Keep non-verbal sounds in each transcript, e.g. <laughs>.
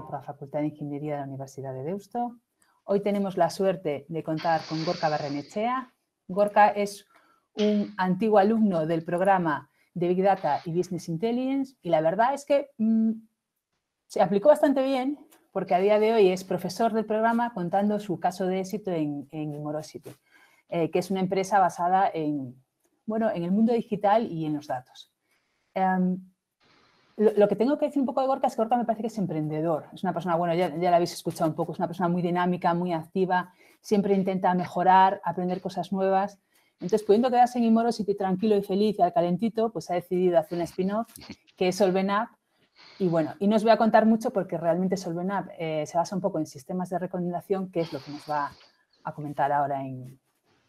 por la Facultad de Ingeniería de la Universidad de Deusto. Hoy tenemos la suerte de contar con Gorka Barrenechea. Gorka es un antiguo alumno del programa de Big Data y Business Intelligence y la verdad es que mm, se aplicó bastante bien porque a día de hoy es profesor del programa contando su caso de éxito en, en eh, que es una empresa basada en, bueno, en el mundo digital y en los datos. Em, lo, que tengo que decir un poco de Gorka es que Gorka me parece que es emprendedor. Es una persona, bueno, ya, ya la habéis escuchado un poco, es una persona muy dinámica, muy activa, siempre intenta mejorar, aprender cosas nuevas. Entonces, pudiendo quedarse en Imoros y tranquilo y feliz y al calentito, pues ha decidido hacer un spin-off que es Solven Up. Y bueno, y no os voy a contar mucho porque realmente Solven Up eh, se basa un poco en sistemas de recomendación, que es lo que nos va a comentar ahora en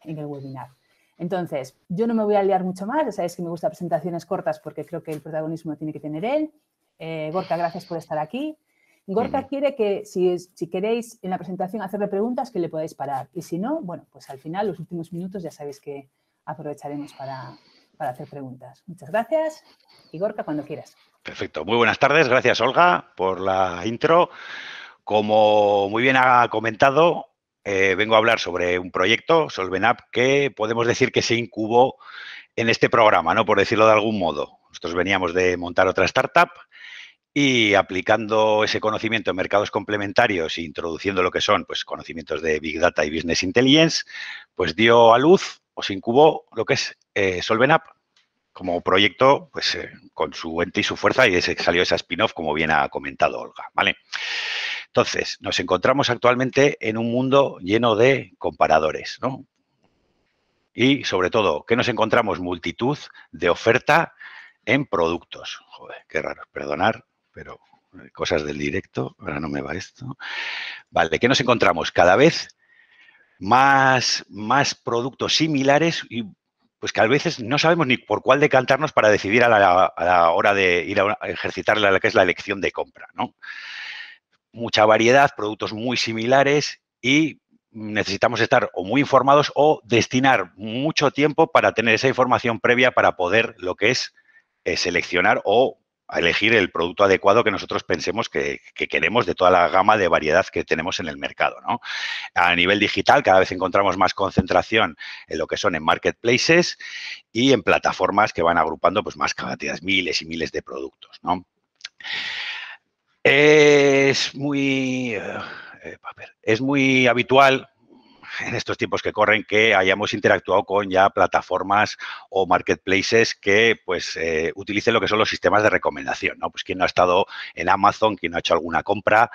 el webinar. Entonces, yo no me voy a liar mucho más, ya sabéis que me gustan presentaciones cortas porque creo que el protagonismo tiene que tener él. Eh, Gorka, gracias por estar aquí. Gorka quiere que, si, queréis en la presentación hacerle preguntas, que le podáis parar. Y si no, bueno, pues al final, los últimos minutos, ya sabéis que aprovecharemos para, para hacer preguntas. Muchas gracias y Gorka, cuando quieras. Perfecto. Muy buenas tardes. Gracias, Olga, por la intro. Como muy bien ha comentado, eh, vengo a hablar sobre un proyecto, SolvenUp, que podemos decir que se incubó en este programa, ¿no? Por decirlo de algún modo. Nosotros veníamos de montar otra startup y aplicando ese conocimiento en mercados complementarios e introduciendo lo que son pues, conocimientos de Big Data y Business Intelligence, pues dio a luz o se incubó lo que es eh, como proyecto, pues eh, con su ente y su fuerza, y ese, salió esa spin-off, como bien ha comentado Olga, ¿vale? vale entonces, nos encontramos actualmente en un mundo lleno de comparadores, ¿no? Y sobre todo, que nos encontramos multitud de oferta en productos. Joder, qué raro, perdonar, pero eh, cosas del directo, ahora no me va esto. Vale, ¿qué nos encontramos? Cada vez más, más productos similares y pues que a veces no sabemos ni por cuál decantarnos para decidir a la, hora de ir a ejercitar la, que es la elección de compra, ¿no? mucha variedad, productos muy similares y necesitamos estar o muy informados o destinar mucho tiempo para tener esa información previa para poder lo que es eh, seleccionar o elegir el producto adecuado que nosotros pensemos que, queremos de toda la gama de variedad que tenemos en el mercado. A nivel digital, cada vez encontramos más concentración en lo que son en marketplaces y en plataformas que van agrupando pues, más cantidades, miles y miles de productos. Es muy, eh, eh, es muy habitual <laughs> en estos tiempos que corren que hayamos interactuado con ya plataformas o marketplaces que pues eh, utilicen lo que son los sistemas de recomendación, ¿no? Pues quien no ha estado en Amazon, quien no ha hecho alguna compra,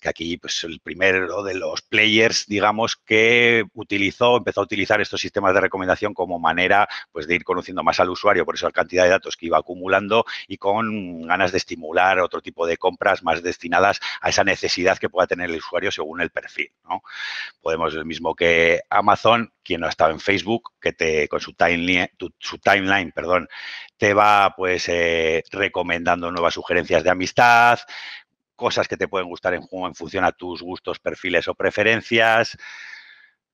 que aquí pues el primero de los players, digamos, que utilizó, empezó a utilizar estos sistemas de recomendación como manera pues de ir conociendo más al usuario, por eso la cantidad de datos que iba acumulando y con ganas de estimular otro tipo de compras más destinadas a esa necesidad que pueda tener el usuario según el perfil, ¿no? Podemos el mismo que Amazon, quien no ha estado en Facebook, que te con su timeline, su timeline, perdón, te va pues eh, recomendando nuevas sugerencias de amistad, cosas que te pueden gustar en juego en función a tus gustos, perfiles o preferencias.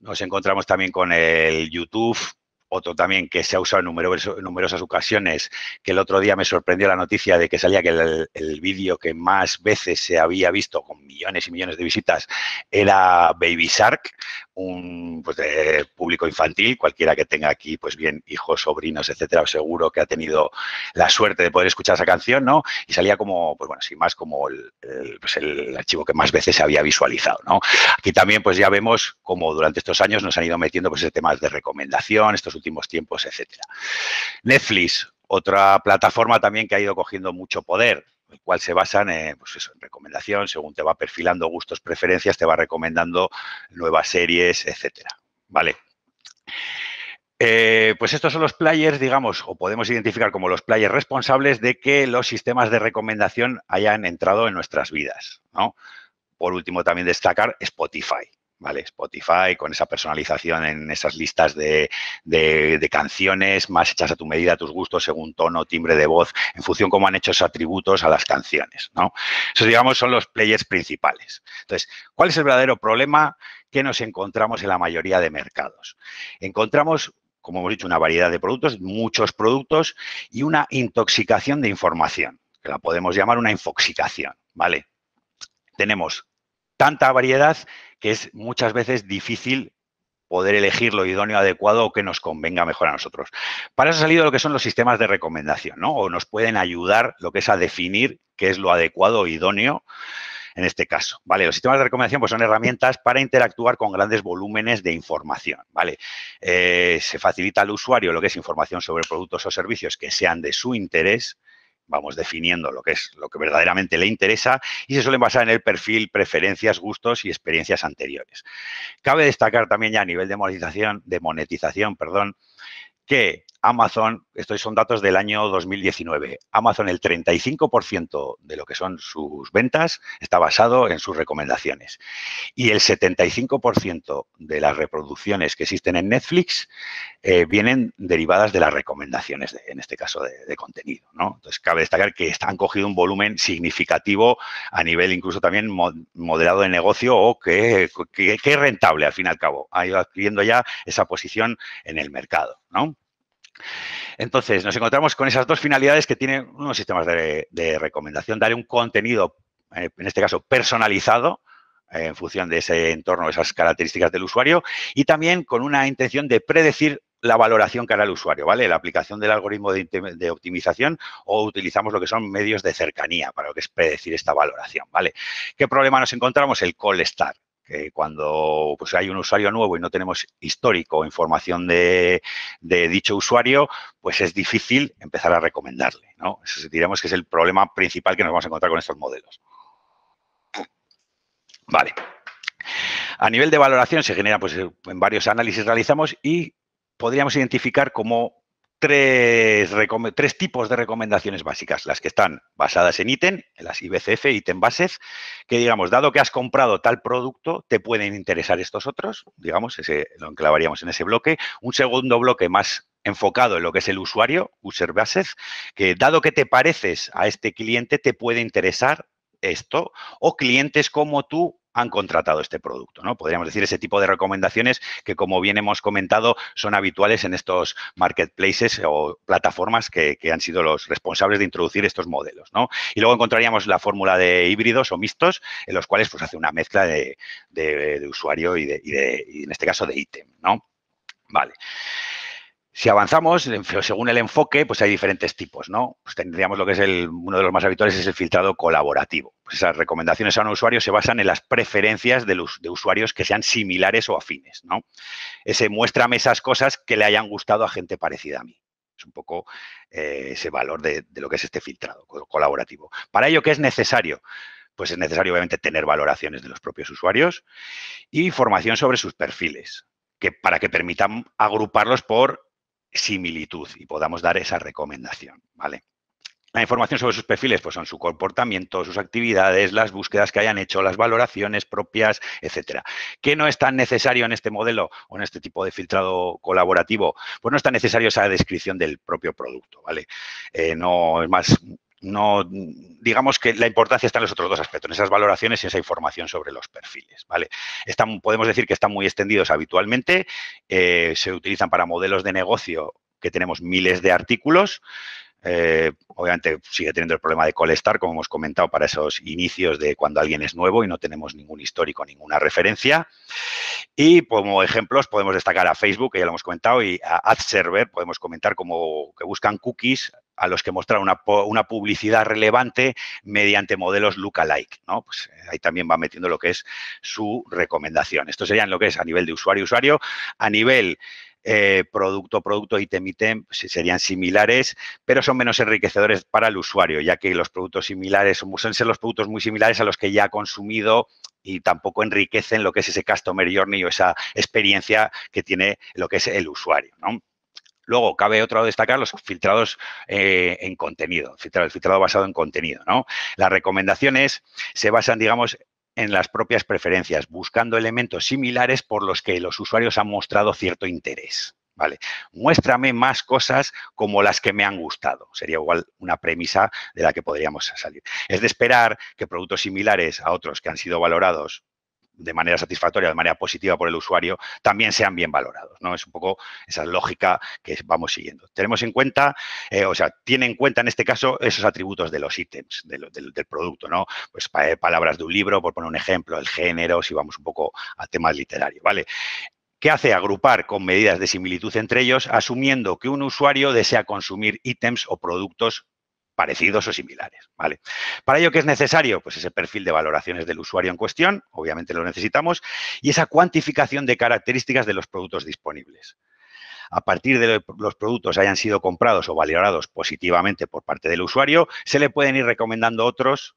Nos encontramos también con el YouTube, otro también que se ha usado en, numerosas ocasiones, que el otro día me sorprendió la noticia de que salía que el, el vídeo que más veces se había visto con millones y millones de visitas era Baby Shark, un pues, público infantil, cualquiera que tenga aquí, pues bien, hijos, sobrinos, etcétera, seguro que ha tenido la suerte de poder escuchar esa canción, ¿no? Y salía como, pues bueno, sin más, como el, pues, archivo que más veces se había visualizado, ¿no? Aquí también, pues ya vemos cómo durante estos años nos han ido metiendo, pues, temas de recomendación, estos últimos tiempos, etcétera. Netflix, otra plataforma también que ha ido cogiendo mucho poder el cual se basan pues en, recomendación, según te va perfilando gustos, preferencias, te va recomendando nuevas series, etcétera. ¿Vale? Eh, pues estos son los players, digamos, o podemos identificar como los players responsables de que los sistemas de recomendación hayan entrado en nuestras vidas. ¿no? Por último, también destacar Spotify, ¿vale? Spotify, con esa personalización en esas listas de, canciones, más hechas a tu medida, a tus gustos, según tono, timbre de voz, en función cómo han hecho esos atributos a las canciones, ¿no? Esos, digamos, son los players principales. Entonces, ¿cuál es el verdadero problema que nos encontramos en la mayoría de mercados? Encontramos como hemos dicho, una variedad de productos, muchos productos y una intoxicación de información, que la podemos llamar una infoxicación, ¿vale? Tenemos tanta variedad que es muchas veces difícil poder elegir lo idóneo, adecuado o que nos convenga mejor a nosotros. Para eso ha salido lo que son los sistemas de recomendación, ¿no? O nos pueden ayudar lo que es a definir qué es lo adecuado o idóneo en este caso, ¿vale? Los sistemas de recomendación pues, son herramientas para interactuar con grandes volúmenes de información, ¿vale? Eh, se facilita al usuario lo que es información sobre productos o servicios que sean de su interés, vamos definiendo lo que es lo que verdaderamente le interesa y se suelen basar en el perfil, preferencias, gustos y experiencias anteriores. Cabe destacar también ya a nivel de monetización, de monetización, perdón, que Amazon, estos son datos del año 2019, Amazon el 35% de lo que son sus ventas está basado en sus recomendaciones y el 75% de las reproducciones que existen en Netflix eh, vienen derivadas de las recomendaciones, en este caso de, contenido. Entonces, cabe destacar que han cogido un volumen significativo a nivel incluso también moderado de negocio o que, es rentable al fin y al cabo, ha ido adquiriendo ya esa posición en el mercado. ¿no? Entonces, nos encontramos con esas dos finalidades que tienen unos sistemas de, recomendación. Dar un contenido, eh, en este caso personalizado, eh, en función de ese entorno, esas características del usuario, y también con una intención de predecir la valoración que hará el usuario, ¿vale? La aplicación del algoritmo de, optimización o utilizamos lo que son medios de cercanía para lo que es predecir esta valoración, ¿vale? ¿Qué problema nos encontramos? El call start que cuando pues, hay un usuario nuevo y no tenemos histórico o información de, dicho usuario, pues es difícil empezar a recomendarle. ¿no? diríamos que es el problema principal que nos vamos a encontrar con estos modelos. Vale. A nivel de valoración se genera pues, en varios análisis realizamos y podríamos identificar cómo tres, tres tipos de recomendaciones básicas, las que están basadas en ítem, en las IBCF, ítem bases, que digamos, dado que has comprado tal producto, te pueden interesar estos otros, digamos, lo enclavaríamos en ese bloque. Un segundo bloque más enfocado en lo que es el usuario, user bases, que dado que te pareces a este cliente, te puede interesar esto, o clientes como tú han contratado este producto, ¿no? Podríamos decir ese tipo de recomendaciones que, como bien hemos comentado, son habituales en estos marketplaces o plataformas que, han sido los responsables de introducir estos modelos, Y luego encontraríamos la fórmula de híbridos o mixtos, en los cuales pues hace una mezcla de, usuario y, de, en este caso de ítem, ¿no? Vale. Si avanzamos, según el enfoque, pues hay diferentes tipos, ¿no? Pues tendríamos lo que es el, uno de los más habituales, es el filtrado colaborativo. Pues esas recomendaciones a un usuario se basan en las preferencias de, usuarios que sean similares o afines, ¿no? Ese muéstrame esas cosas que le hayan gustado a gente parecida a mí. Es un poco eh, ese valor de, lo que es este filtrado colaborativo. Para ello, ¿qué es necesario? Pues es necesario, obviamente, tener valoraciones de los propios usuarios y información sobre sus perfiles. Que para que permitan agruparlos por similitud y podamos dar esa recomendación, ¿vale? La información sobre sus perfiles pues son su comportamiento, sus actividades, las búsquedas que hayan hecho, las valoraciones propias, etcétera. ¿Qué no es tan necesario en este modelo o en este tipo de filtrado colaborativo? Pues no es tan necesario esa descripción del propio producto, ¿vale? Eh, no es más no, digamos que la importancia está en los otros dos aspectos, en esas valoraciones y esa información sobre los perfiles. ¿vale? podemos decir que están muy extendidos habitualmente, eh, se utilizan para modelos de negocio que tenemos miles de artículos eh, obviamente sigue teniendo el problema de colestar, como hemos comentado, para esos inicios de cuando alguien es nuevo y no tenemos ningún histórico, ninguna referencia. Y como ejemplos podemos destacar a Facebook, que ya lo hemos comentado, y a AdServer, podemos comentar como que buscan cookies a los que mostrar una, publicidad relevante mediante modelos lookalike, ¿no? Pues eh, ahí también va metiendo lo que es su recomendación. Esto serían lo que es a nivel de usuario-usuario. A nivel eh, producto, producto, ítem, ítem, pues serían similares, pero son menos enriquecedores para el usuario, ya que los productos similares suelen ser los productos muy similares a los que ya ha consumido y tampoco enriquecen lo que es ese customer journey o esa experiencia que tiene lo que es el usuario, ¿no? Luego, cabe otro destacar los filtrados eh, en contenido, filtrado, basado en contenido. ¿no? Las recomendaciones se basan, digamos, en las propias preferencias, buscando elementos similares por los que los usuarios han mostrado cierto interés. ¿Vale? Muéstrame más cosas como las que me han gustado. Sería igual una premisa de la que podríamos salir. Es de esperar que productos similares a otros que han sido valorados de manera satisfactoria, de manera positiva por el usuario, también sean bien valorados. ¿no? Es un poco esa lógica que vamos siguiendo. Tenemos en cuenta, eh, o sea, tiene en cuenta en este caso esos atributos de los ítems del producto, ¿no? Pues eh, palabras de un libro, por poner un ejemplo, el género, si vamos un poco a temas literarios, ¿vale? ¿Qué hace agrupar con medidas de similitud entre ellos, asumiendo que un usuario desea consumir ítems o productos parecidos o similares, ¿vale? Para ello, ¿qué es necesario? Pues ese perfil de valoraciones del usuario en cuestión, obviamente lo necesitamos, y esa cuantificación de características de los productos disponibles. A partir de los productos hayan sido comprados o valorados positivamente por parte del usuario, se le pueden ir recomendando otros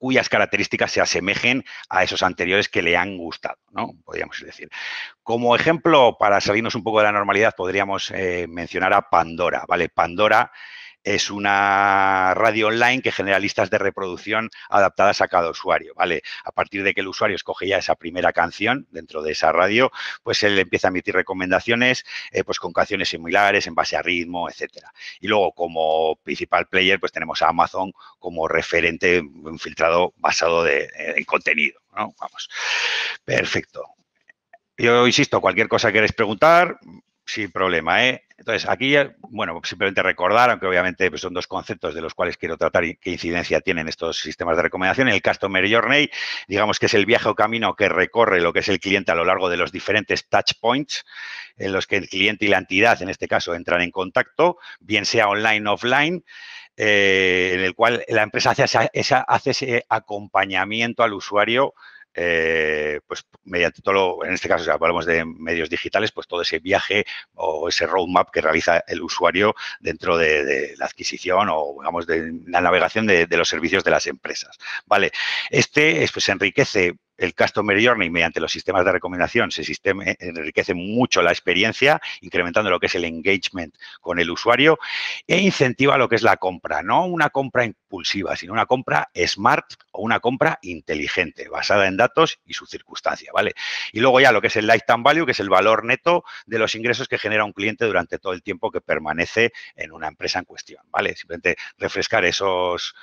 cuyas características se asemejen a esos anteriores que le han gustado, ¿no? Podríamos decir. Como ejemplo, para salirnos un poco de la normalidad, podríamos eh, mencionar a Pandora, ¿vale? Pandora es una radio online que genera listas de reproducción adaptadas a cada usuario, ¿vale? A partir de que el usuario escoge ya esa primera canción dentro de esa radio, pues él empieza a emitir recomendaciones, eh, pues con canciones similares en base a ritmo, etcétera. Y luego, como principal player, pues tenemos a Amazon como referente, un filtrado basado eh, en contenido, ¿no? Vamos. Perfecto. Yo insisto, cualquier cosa que queréis preguntar, sin problema, ¿eh? Entonces, aquí, bueno, simplemente recordar, aunque obviamente pues, son dos conceptos de los cuales quiero tratar y qué incidencia tienen estos sistemas de recomendación. El Customer Journey, digamos que es el viaje o camino que recorre lo que es el cliente a lo largo de los diferentes touch points en los que el cliente y la entidad, en este caso, entran en contacto, bien sea online o offline. Eh, en el cual la empresa hace, esa, hace ese acompañamiento al usuario eh, pues mediante todo, lo, en este caso, si hablamos de medios digitales, pues todo ese viaje o ese roadmap que realiza el usuario dentro de, la adquisición o, digamos, de la navegación de, los servicios de las empresas. Vale, este pues, se enriquece el Customer Journey mediante los sistemas de recomendación se enriquece mucho la experiencia, incrementando lo que es el engagement con el usuario e incentiva lo que es la compra, no una compra impulsiva, sino una compra smart o una compra inteligente, basada en datos y su circunstancia, ¿vale? Y luego ya lo que es el lifetime value, que es el valor neto de los ingresos que genera un cliente durante todo el tiempo que permanece en una empresa en cuestión, ¿vale? Simplemente refrescar esos,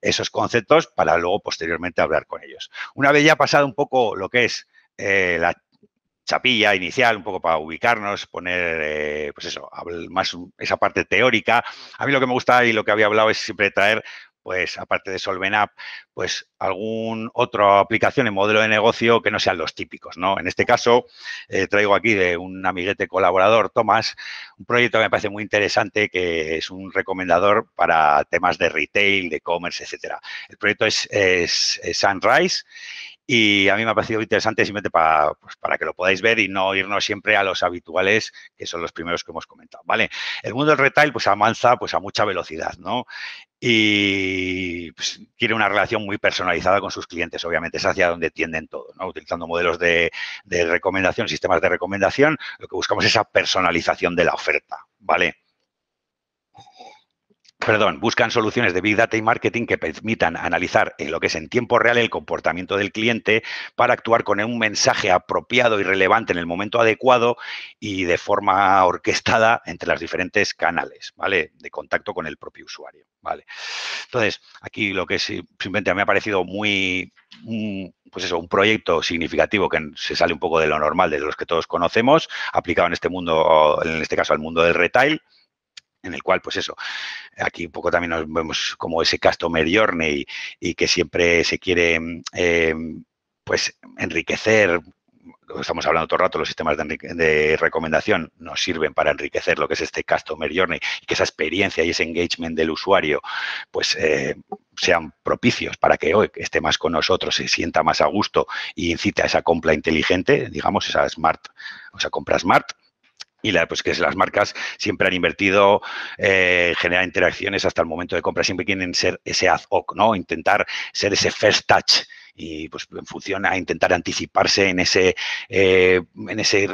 esos conceptos para luego posteriormente hablar con ellos. Una vez ya pasado un poco lo que es eh, la chapilla inicial, un poco para ubicarnos, poner, eh, pues eso, más esa parte teórica. A mí lo que me gusta y lo que había hablado es siempre traer, pues aparte de up pues algún otra aplicación en modelo de negocio que no sean los típicos, ¿no? En este caso, eh, traigo aquí de un amiguete colaborador, Tomás, un proyecto que me parece muy interesante, que es un recomendador para temas de retail, de e-commerce, etcétera. El proyecto es Sunrise y a mí me ha parecido interesante simplemente pues, para, que lo podáis ver y no irnos siempre a los habituales, que son los primeros que hemos comentado, ¿vale? El mundo del retail, pues, avanza pues, a mucha velocidad, ¿no? y pues, quiere una relación muy personalizada con sus clientes, obviamente, es hacia donde tienden todo, ¿no? Utilizando modelos de, recomendación, sistemas de recomendación, lo que buscamos es esa personalización de la oferta, ¿vale? perdón, buscan soluciones de Big Data y marketing que permitan analizar en lo que es en tiempo real el comportamiento del cliente para actuar con un mensaje apropiado y relevante en el momento adecuado y de forma orquestada entre los diferentes canales, ¿vale? De contacto con el propio usuario, ¿vale? Entonces, aquí lo que simplemente me ha parecido muy, pues eso, un proyecto significativo que se sale un poco de lo normal, de los que todos conocemos, aplicado en este mundo, en este caso al mundo del retail, en el cual, pues eso, aquí un poco también nos vemos como ese customer journey y, que siempre se quiere, em, pues, enriquecer. Estamos hablando todo el rato, los sistemas de, recomendación nos sirven para enriquecer lo que es este customer journey y que esa experiencia y ese engagement del usuario, pues, eh, sean propicios para que hoy esté más con nosotros, se sienta más a gusto y e incite a esa compra inteligente, digamos, esa smart, o sea, compra smart y pues que las marcas siempre han invertido eh, generar interacciones hasta el momento de compra, siempre quieren ser ese ad hoc, ¿no? Intentar ser ese first touch y pues en función a intentar anticiparse en ese, eh, en ese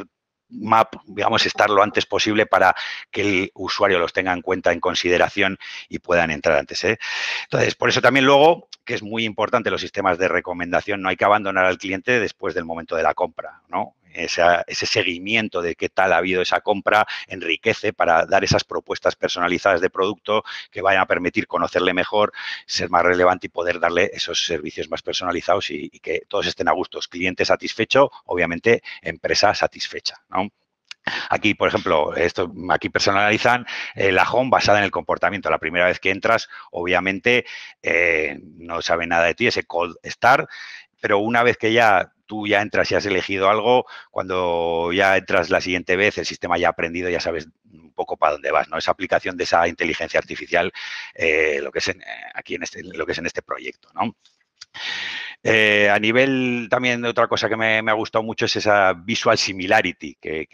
map, digamos, estar lo antes posible para que el usuario los tenga en cuenta, en consideración y puedan entrar antes. ¿eh? Entonces, por eso también luego, que es muy importante los sistemas de recomendación, no hay que abandonar al cliente después del momento de la compra, ¿no? ese seguimiento de qué tal ha habido esa compra enriquece para dar esas propuestas personalizadas de producto que vayan a permitir conocerle mejor, ser más relevante y poder darle esos servicios más personalizados y, que todos estén a gustos. Cliente satisfecho, obviamente empresa satisfecha. Aquí, por ejemplo, esto, aquí personalizan eh, la home basada en el comportamiento. La primera vez que entras, obviamente, eh, no sabe nada de ti, ese cold start, pero una vez que ya tú ya entras y has elegido algo, cuando ya entras la siguiente vez, el sistema ya ha aprendido, ya sabes un poco para dónde vas, ¿no? Esa aplicación de esa inteligencia artificial, eh, lo que es eh, aquí en este, lo que es en este proyecto, ¿no? Eh, a nivel también de otra cosa que me, ha gustado mucho es esa visual similarity que,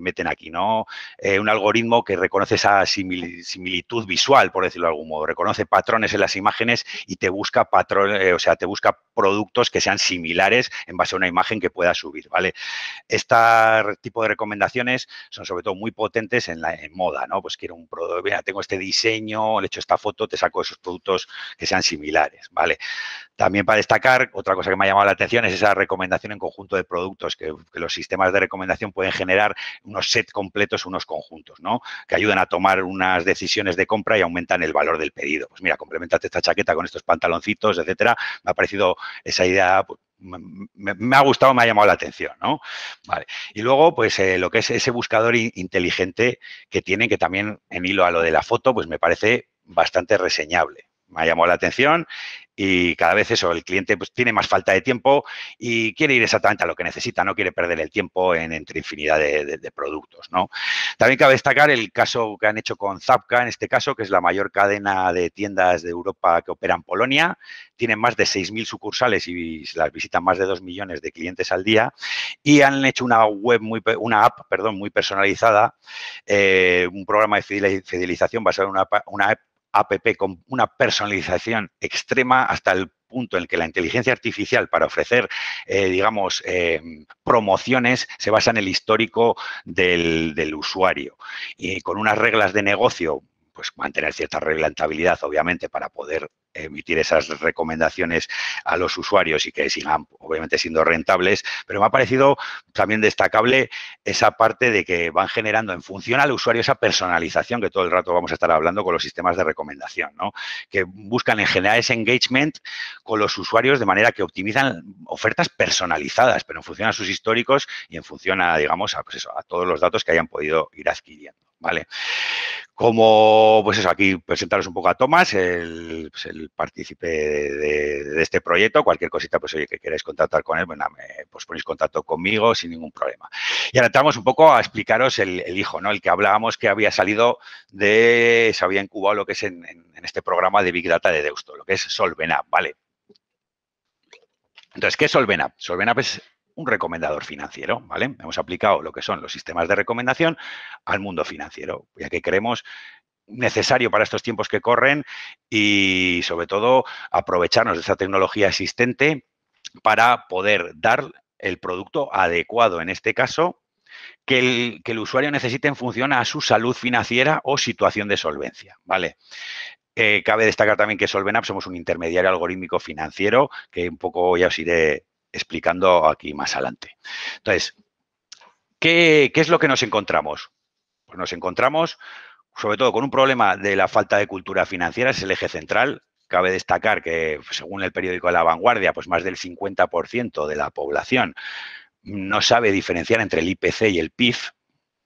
meten aquí, ¿no? Eh, un algoritmo que reconoce esa similitud visual, por decirlo de algún modo, reconoce patrones en las imágenes y te busca patrón, eh, o sea, te busca productos que sean similares en base a una imagen que puedas subir, ¿vale? Este tipo de recomendaciones son sobre todo muy potentes en la moda, ¿no? Pues quiero un producto, tengo este diseño, le he hecho esta foto, te saco esos productos que sean similares, ¿vale? También para destacar otra, cosa que me ha llamado la atención es esa recomendación en conjunto de productos, que, los sistemas de recomendación pueden generar unos sets completos, unos conjuntos, ¿no? Que ayudan a tomar unas decisiones de compra y aumentan el valor del pedido. Pues mira, complementate esta chaqueta con estos pantaloncitos, etcétera. Me ha parecido esa idea pues, me, ha gustado, me ha llamado la atención, ¿no? Vale. Y luego, pues eh, lo que es ese buscador inteligente que tienen, que también en hilo a lo de la foto, pues me parece bastante reseñable. Me ha llamado la atención y cada vez eso, el cliente pues, tiene más falta de tiempo y quiere ir exactamente a lo que necesita, no quiere perder el tiempo en, entre infinidad de, productos. ¿no? También cabe destacar el caso que han hecho con Zapka, en este caso, que es la mayor cadena de tiendas de Europa que opera en Polonia. Tienen más de 6.000 sucursales y las visitan más de 2 millones de clientes al día y han hecho una web, muy, una app, perdón, muy personalizada, eh, un programa de fidelización basado en una app app con una personalización extrema hasta el punto en que la inteligencia artificial para ofrecer, eh, digamos, eh, promociones se basa en el histórico del, del usuario y con unas reglas de negocio pues mantener cierta rentabilidad, obviamente, para poder emitir esas recomendaciones a los usuarios y que sigan, obviamente, siendo rentables. Pero me ha parecido también destacable esa parte de que van generando en función al usuario esa personalización que todo el rato vamos a estar hablando con los sistemas de recomendación, ¿no? que buscan en general ese engagement con los usuarios de manera que optimizan ofertas personalizadas, pero en función a sus históricos y en función a, digamos, a pues todos los datos que hayan podido ir adquiriendo. ¿vale? Como, pues eso, aquí presentaros un poco a Tomás, el, pues partícipe de, este proyecto, cualquier cosita, pues oye, que queráis contactar con él, pues ponéis contacto conmigo sin ningún problema. Y ahora entramos un poco a explicaros el, hijo, ¿no? El que hablábamos que había salido de, se había incubado lo que es en, este programa de Big Data de Deusto, lo que es Solvena ¿vale? Entonces, ¿qué es Solvenap? Solvenap es un recomendador financiero, ¿vale? Hemos aplicado lo que son los sistemas de recomendación al mundo financiero, ya que creemos necesario para estos tiempos que corren y sobre todo aprovecharnos de esa tecnología existente para poder dar el producto adecuado, en este caso, que el, que el usuario necesite en función a su salud financiera o situación de solvencia, ¿vale? Eh, cabe destacar también que SolvenApp somos un intermediario algorítmico financiero, que un poco ya os iré explicando aquí más adelante. Entonces, ¿qué, es lo que nos encontramos? Pues nos encontramos sobre todo con un problema de la falta de cultura financiera, es el eje central. Cabe destacar que, según el periódico La Vanguardia, pues más del 50% de la población no sabe diferenciar entre el IPC y el PIB.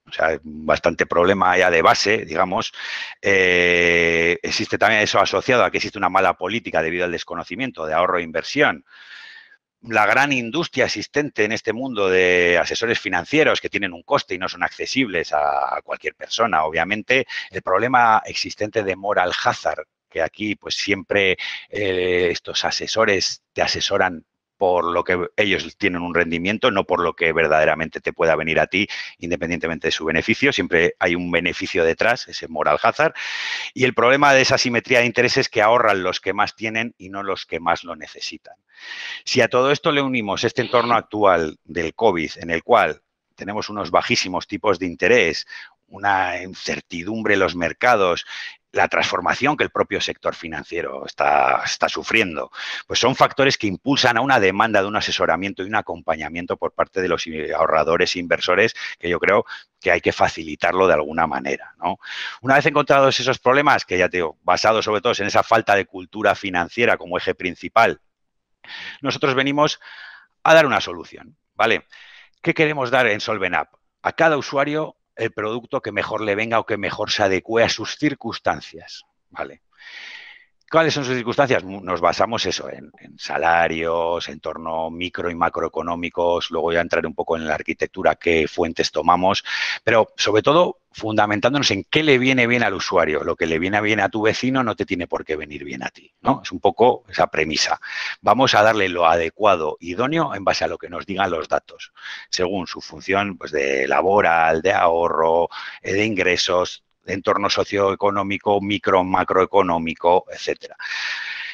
O sea, bastante problema ya de base, digamos. Eh, existe también eso asociado a que existe una mala política debido al desconocimiento de ahorro e inversión la gran industria existente en este mundo de asesores financieros que tienen un coste y no son accesibles a, cualquier persona, obviamente, el problema existente de moral hazard, que aquí pues siempre eh, estos asesores te asesoran por lo que ellos tienen un rendimiento, no por lo que verdaderamente te pueda venir a ti, independientemente de su beneficio. Siempre hay un beneficio detrás, ese moral hazard. Y el problema de esa simetría de intereses es que ahorran los que más tienen y no los que más lo necesitan. Si a todo esto le unimos este entorno actual del COVID, en el cual tenemos unos bajísimos tipos de interés, una incertidumbre en los mercados, la transformación que el propio sector financiero está, sufriendo. Pues son factores que impulsan a una demanda de un asesoramiento y un acompañamiento por parte de los ahorradores e inversores que yo creo que hay que facilitarlo de alguna manera. Una vez encontrados esos problemas, que ya te digo, basados sobre todo en esa falta de cultura financiera como eje principal, nosotros venimos a dar una solución. ¿vale? ¿Qué queremos dar en Solven Up? A cada usuario el producto que mejor le venga o que mejor se adecue a sus circunstancias. ¿Vale? ¿Cuáles son sus circunstancias? Nos basamos eso en, en, salarios, entorno micro y macroeconómicos, luego ya entraré un poco en la arquitectura, qué fuentes tomamos, pero sobre todo fundamentándonos en qué le viene bien al usuario. Lo que le viene bien a tu vecino no te tiene por qué venir bien a ti, ¿no? Es un poco esa premisa. Vamos a darle lo adecuado, idóneo, en base a lo que nos digan los datos, según su función pues, de laboral, de ahorro, eh, de ingresos, entorno socioeconómico, micro, macroeconómico, etcétera.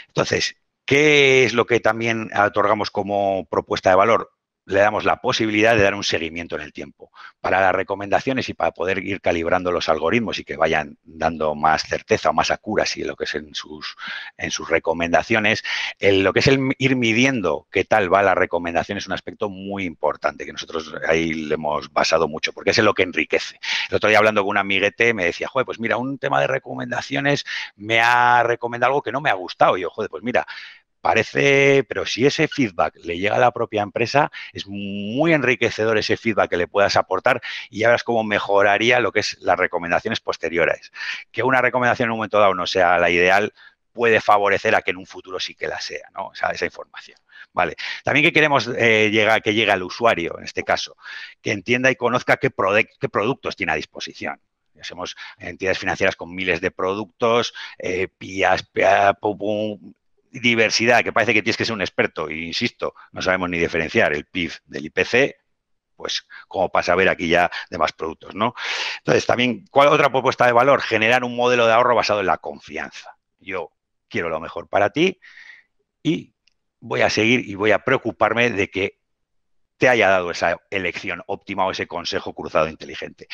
Entonces, ¿qué es lo que también otorgamos como propuesta de valor? le damos la posibilidad de dar un seguimiento en el tiempo para las recomendaciones y para poder ir calibrando los algoritmos y que vayan dando más certeza o más acuras y lo que es en sus, en sus recomendaciones. lo que es el ir midiendo qué tal va la recomendación es un aspecto muy importante que nosotros ahí le hemos basado mucho porque es lo que enriquece. El otro día hablando con un amiguete me decía, joder, pues mira, un tema de recomendaciones me ha recomendado algo que no me ha gustado. Y yo, joder, pues mira, parece, pero si ese feedback le llega a la propia empresa, es muy enriquecedor ese feedback que le puedas aportar y ya verás cómo mejoraría lo que es las recomendaciones posteriores. Que una recomendación en un momento dado no sea la ideal puede favorecer a que en un futuro sí que la sea, ¿no? O sea, esa información. Vale. También que queremos eh, que llegue al usuario, en este caso, que entienda y conozca qué, qué productos tiene a disposición. Somos entidades financieras con miles de productos, PIAs, eh, PIA, diversidad, que parece que tienes que ser un experto, e insisto, no sabemos ni diferenciar el PIB del IPC, pues como pasa a ver aquí ya demás productos, ¿no? Entonces, también, ¿cuál otra propuesta de valor? Generar un modelo de ahorro basado en la confianza. Yo quiero lo mejor para ti y voy a seguir y voy a preocuparme de que te haya dado esa elección óptima o ese consejo cruzado inteligente.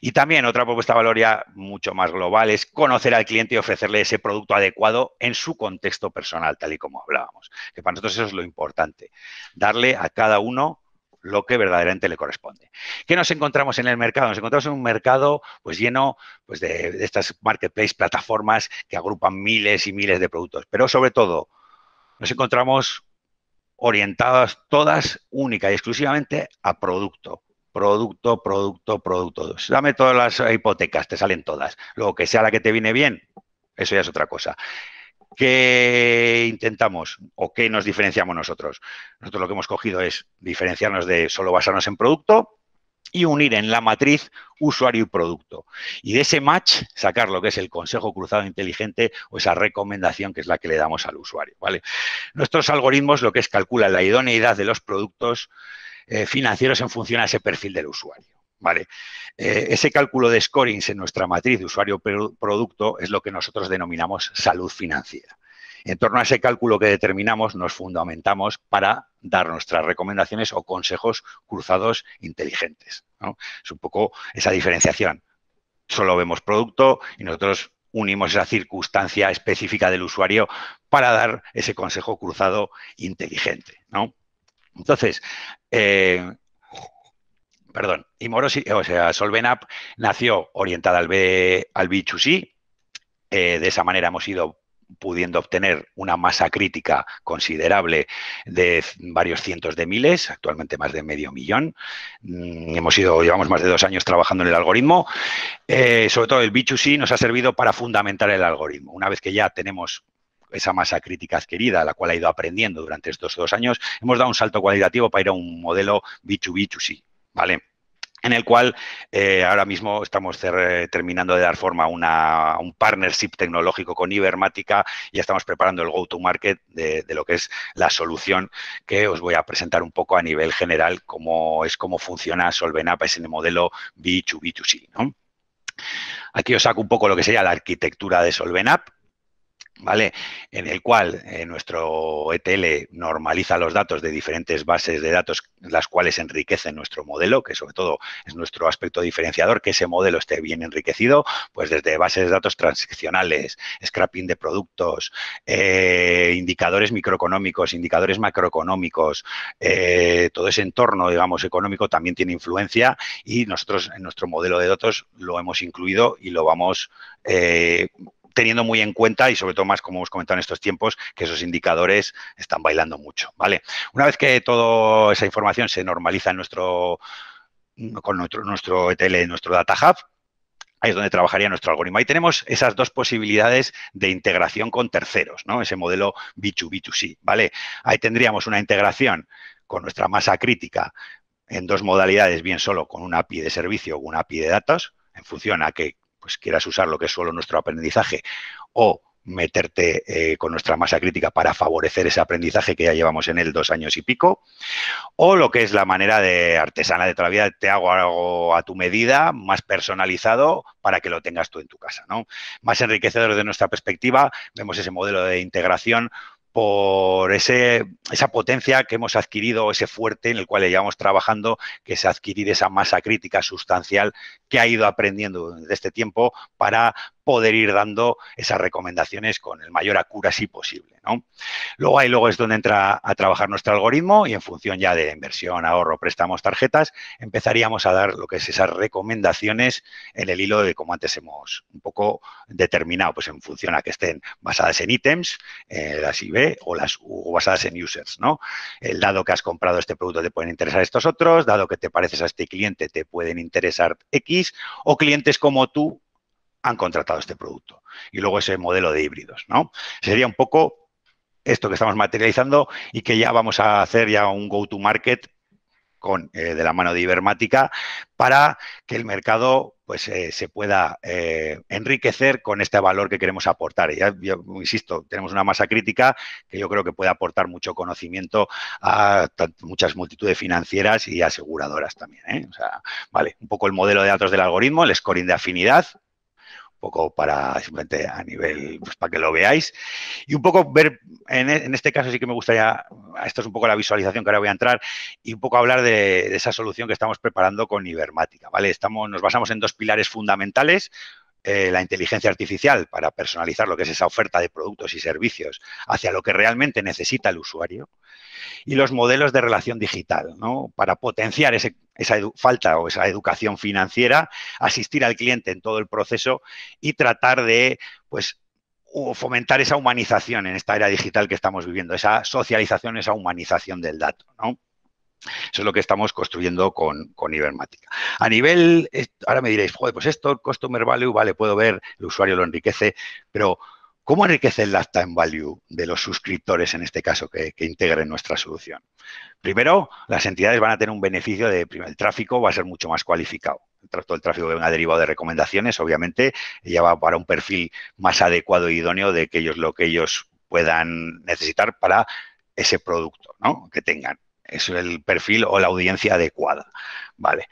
Y también otra propuesta valoria mucho más global es conocer al cliente y ofrecerle ese producto adecuado en su contexto personal, tal y como hablábamos. Que para nosotros eso es lo importante, darle a cada uno lo que verdaderamente le corresponde. ¿Qué nos encontramos en el mercado? Nos encontramos en un mercado pues lleno pues, de, de estas marketplace, plataformas que agrupan miles y miles de productos, pero sobre todo nos encontramos orientadas todas única y exclusivamente a producto. Producto, producto, producto. Dame todas las hipotecas, te salen todas. Luego, que sea la que te viene bien, eso ya es otra cosa. ¿Qué intentamos o qué nos diferenciamos nosotros? Nosotros lo que hemos cogido es diferenciarnos de solo basarnos en producto, y unir en la matriz usuario y producto. Y de ese match sacar lo que es el consejo cruzado inteligente o esa recomendación que es la que le damos al usuario. ¿vale? Nuestros algoritmos lo que es calcula la idoneidad de los productos eh, financieros en función a ese perfil del usuario. ¿vale? Eh, ese cálculo de scorings en nuestra matriz usuario-producto es lo que nosotros denominamos salud financiera. En torno a ese cálculo que determinamos nos fundamentamos para dar nuestras recomendaciones o consejos cruzados inteligentes. Es un poco esa diferenciación. Solo vemos producto y nosotros unimos esa circunstancia específica del usuario para dar ese consejo cruzado inteligente. Entonces, eh, perdón, y o sea, Solvenap nació orientada al, B, al B2C. Eh, de esa manera hemos ido pudiendo obtener una masa crítica considerable de varios cientos de miles, actualmente más de medio millón. Mm, hemos ido, llevamos más de dos años trabajando en el algoritmo. Eh, sobre todo el B2C nos ha servido para fundamentar el algoritmo. Una vez que ya tenemos esa masa crítica adquirida, la cual ha ido aprendiendo durante estos dos años, hemos dado un salto cualitativo para ir a un modelo B2B2C, ¿vale? en el cual eh, ahora mismo estamos eh, terminando de dar forma a, un partnership tecnológico con Ibermática y estamos preparando el go-to-market de, lo que es la solución que os voy a presentar un poco a nivel general, cómo es cómo funciona SolvenApp, en el modelo B2B2C. 2 c Aquí os saco un poco lo que sería la arquitectura de SolvenApp. ¿vale? En el cual eh, nuestro ETL normaliza los datos de diferentes bases de datos, las cuales enriquecen nuestro modelo, que sobre todo es nuestro aspecto diferenciador, que ese modelo esté bien enriquecido, pues desde bases de datos transaccionales, scrapping de productos, eh, indicadores microeconómicos, indicadores macroeconómicos, eh, todo ese entorno, digamos, económico también tiene influencia y nosotros en nuestro modelo de datos lo hemos incluido y lo vamos teniendo muy en cuenta y sobre todo más como hemos comentado en estos tiempos, que esos indicadores están bailando mucho, ¿vale? Una vez que toda esa información se normaliza en nuestro, con nuestro, ETL, e nuestro Data Hub, ahí es donde trabajaría nuestro algoritmo. Ahí tenemos esas dos posibilidades de integración con terceros, ¿no? Ese modelo B2B2C, ¿vale? Ahí tendríamos una integración con nuestra masa crítica en dos modalidades, bien solo con una API de servicio o una API de datos, en función a que pues quieras usar lo que es solo nuestro aprendizaje o meterte eh, con nuestra masa crítica para favorecer ese aprendizaje que ya llevamos en él dos años y pico, o lo que es la manera de artesana de toda la vida, te hago algo a tu medida, más personalizado, para que lo tengas tú en tu casa. ¿no? Más enriquecedor de nuestra perspectiva, vemos ese modelo de integración por esa potencia que hemos adquirido, ese fuerte en el cual llevamos trabajando, que es adquirir esa masa crítica sustancial que ha ido aprendiendo desde este tiempo para poder ir dando esas recomendaciones con el mayor acuracy posible. ¿no? Luego ahí luego es donde entra a trabajar nuestro algoritmo y en función ya de inversión, ahorro, préstamos, tarjetas, empezaríamos a dar lo que es esas recomendaciones en el hilo de como antes hemos un poco determinado, pues en función a que estén basadas en ítems, eh, las IB o las basadas en users. ¿no? El dado que has comprado este producto te pueden interesar estos otros, dado que te pareces a este cliente te pueden interesar X o clientes como tú han contratado este producto. Y luego ese modelo de híbridos, ¿no? Sería un poco esto que estamos materializando y que ya vamos a hacer ya un go-to-market con, eh, de la mano de Ibermática para que el mercado pues eh, se pueda eh, enriquecer con este valor que queremos aportar. Ya, yo insisto, tenemos una masa crítica que yo creo que puede aportar mucho conocimiento a muchas multitudes financieras y aseguradoras también. ¿eh? vale, un poco el modelo de datos del algoritmo, el scoring de afinidad, poco para simplemente a nivel, pues para que lo veáis. Y un poco ver, e, en, este caso sí que me gustaría, esto es un poco la visualización que ahora voy a entrar, y un poco hablar de, de esa solución que estamos preparando con Ibermática, ¿vale? Estamos, nos basamos en dos pilares fundamentales. Eh, la inteligencia artificial para personalizar lo que es esa oferta de productos y servicios hacia lo que realmente necesita el usuario y los modelos de relación digital ¿no? para potenciar esa falta o esa educación financiera, asistir al cliente en todo el proceso y tratar de pues, fomentar esa humanización en esta era digital que estamos viviendo, esa socialización, esa humanización del dato. ¿no? Eso es lo que estamos construyendo con, Ibermática. A nivel, eh, ahora me diréis, joder, pues esto, Customer Value, vale, puedo ver, el usuario lo enriquece, pero ¿cómo enriquece el lifetime value de los suscriptores, en este caso, que, integren nuestra solución? Primero, las entidades van a tener un beneficio de, primero, el tráfico va a ser mucho más cualificado. Todo el tráfico que venga derivado de recomendaciones, obviamente, ya va para un perfil más adecuado e idóneo de que ellos, lo que ellos puedan necesitar para ese producto que tengan es el perfil o la audiencia adecuada, ¿vale?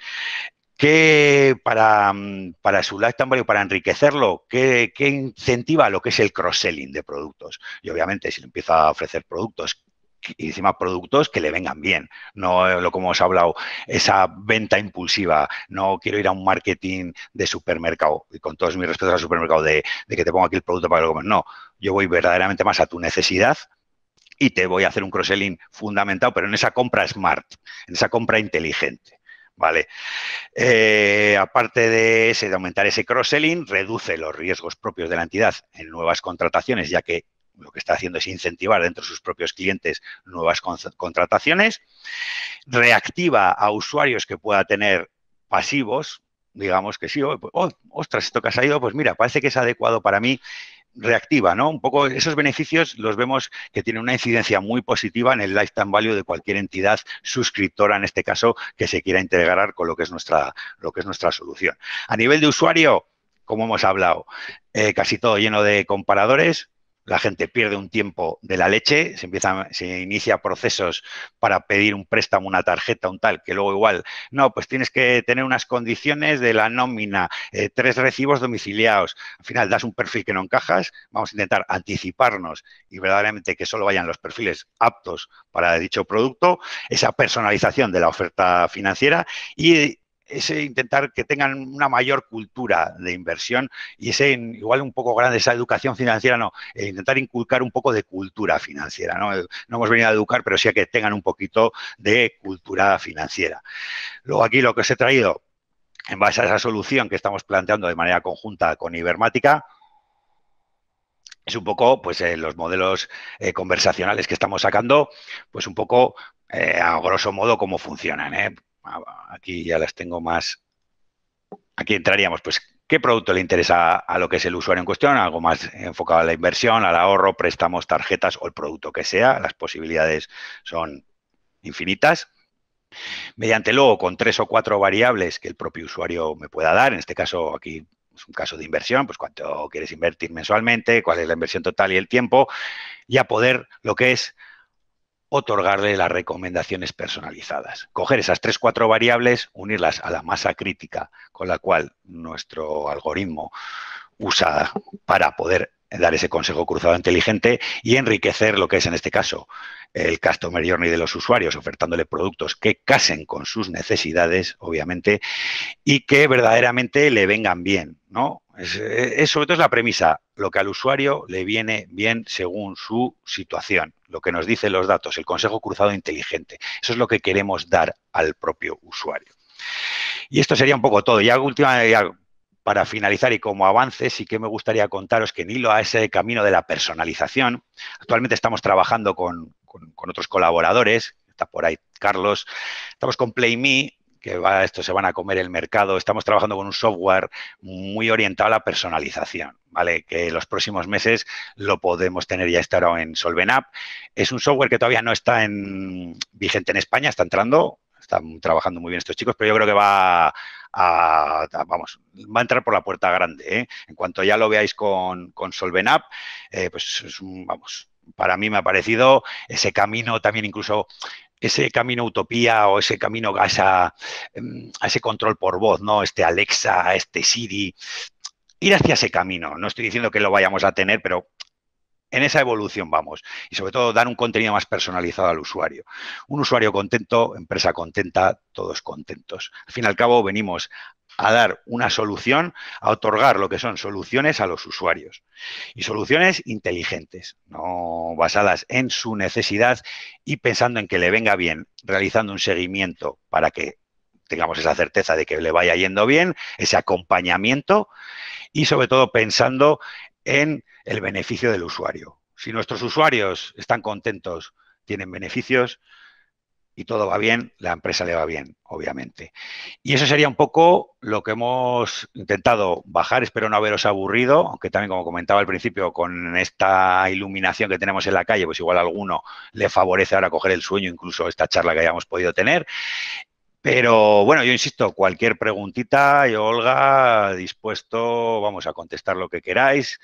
¿Qué para, mm, para su lifetime value, para enriquecerlo, qué, incentiva lo que es el cross-selling de productos? Y obviamente, si le empieza a ofrecer productos y encima productos que le vengan bien, no eh, lo como os he hablado, esa venta impulsiva, no quiero ir a un marketing de supermercado, y con todos mis respetos al supermercado, de, que te ponga aquí el producto para que lo comas, no, yo voy verdaderamente más a tu necesidad, y te voy a hacer un cross-selling fundamentado, pero en esa compra smart, en esa compra inteligente. ¿Vale? Eh, aparte de, ese, aumentar ese cross-selling, reduce los riesgos propios de la entidad en nuevas contrataciones, ya que lo que está haciendo es incentivar dentro de sus propios clientes nuevas contrataciones, reactiva a usuarios que pueda tener pasivos, digamos que sí, oh, pues, oh, ostras, esto que ha salido, pues mira, parece que es adecuado para mí reactiva, ¿no? Un poco esos beneficios los vemos que tienen una incidencia muy positiva en el lifetime value de cualquier entidad suscriptora, en este caso, que se quiera integrar con lo que es nuestra, lo que es nuestra solución. A nivel de usuario, como hemos hablado, eh, casi todo lleno de comparadores, la gente pierde un tiempo de la leche, se, se inicia procesos para pedir un préstamo, una tarjeta, un tal, que luego igual, no, pues tienes que tener unas condiciones de la nómina, eh, tres recibos domiciliados, al final das un perfil que no encajas, vamos a intentar anticiparnos y verdaderamente que solo vayan los perfiles aptos para dicho producto, esa personalización de la oferta financiera y es intentar que tengan una mayor cultura de inversión y ese igual un poco grande esa educación financiera no intentar inculcar un poco de cultura financiera no no hemos venido a educar pero sí a que tengan un poquito de cultura financiera luego aquí lo que os he traído en base a esa solución que estamos planteando de manera conjunta con Ibermática es un poco pues eh, los modelos eh, conversacionales que estamos sacando pues un poco eh, a grosso modo cómo funcionan. Ah, aquí ya las tengo más. Aquí entraríamos, pues, ¿qué producto le interesa a lo que es el usuario en cuestión? Algo más enfocado a la inversión, al ahorro, préstamos, tarjetas o el producto que sea. Las posibilidades son infinitas. Mediante luego, con tres o cuatro variables que el propio usuario me pueda dar, en este caso aquí es un caso de inversión, pues cuánto quieres invertir mensualmente, cuál es la inversión total y el tiempo, y a poder lo que es otorgarle las recomendaciones personalizadas. Coger esas tres, cuatro variables, unirlas a la masa crítica con la cual nuestro algoritmo usa para poder dar ese consejo cruzado inteligente y enriquecer lo que es en este caso el customer journey de los usuarios, ofertándole productos que casen con sus necesidades, obviamente, y que verdaderamente le vengan bien, ¿no? Eh, es, sobre todo es la premisa, lo que al usuario le viene bien según su situación, lo que nos dicen los datos, el consejo cruzado inteligente. Eso es lo que queremos dar al propio usuario. Y esto sería un poco todo. Ya última, para finalizar y como avance, sí que me gustaría contaros que en hilo a ese camino de la personalización, actualmente estamos trabajando con, otros colaboradores, está por ahí Carlos, estamos con PlayMe, que va, esto se van a comer el mercado, estamos trabajando con un software muy orientado a la personalización, ¿vale? Que los próximos meses lo podemos tener ya estar en SolvenApp. Es un software que todavía no está en, vigente en España, está entrando, están trabajando muy bien estos chicos, pero yo creo que va vamos, va a entrar por la puerta grande. ¿eh? En cuanto ya lo veáis con, con Solvenap, eh, pues vamos, para mí me ha parecido ese camino también incluso ese camino utopía o ese camino gasa em, a ese control por voz, ¿no? Este Alexa, este Siri, ir hacia ese camino. No estoy diciendo que lo vayamos a tener, pero en esa evolución vamos. Y sobre todo dar un contenido más personalizado al usuario. Un usuario contento, empresa contenta, todos contentos. Al fin y al cabo venimos a dar una solución, a otorgar lo que son soluciones a los usuarios. Y soluciones inteligentes, no basadas en su necesidad y pensando en que le venga bien, realizando un seguimiento para que tengamos esa certeza de que le vaya yendo bien, ese acompañamiento y sobre todo pensando en el beneficio del usuario. Si nuestros usuarios están contentos, tienen beneficios y todo va bien, la empresa le va bien, obviamente. Y eso sería un poco lo que hemos intentado bajar. Espero no haberos aburrido, aunque también, como comentaba al principio, con esta iluminación que tenemos en la calle, pues igual a alguno le favorece ahora coger el sueño, incluso esta charla que hayamos podido tener. Pero bueno, yo insisto, cualquier preguntita, yo Olga, dispuesto, vamos a contestar lo que queráis.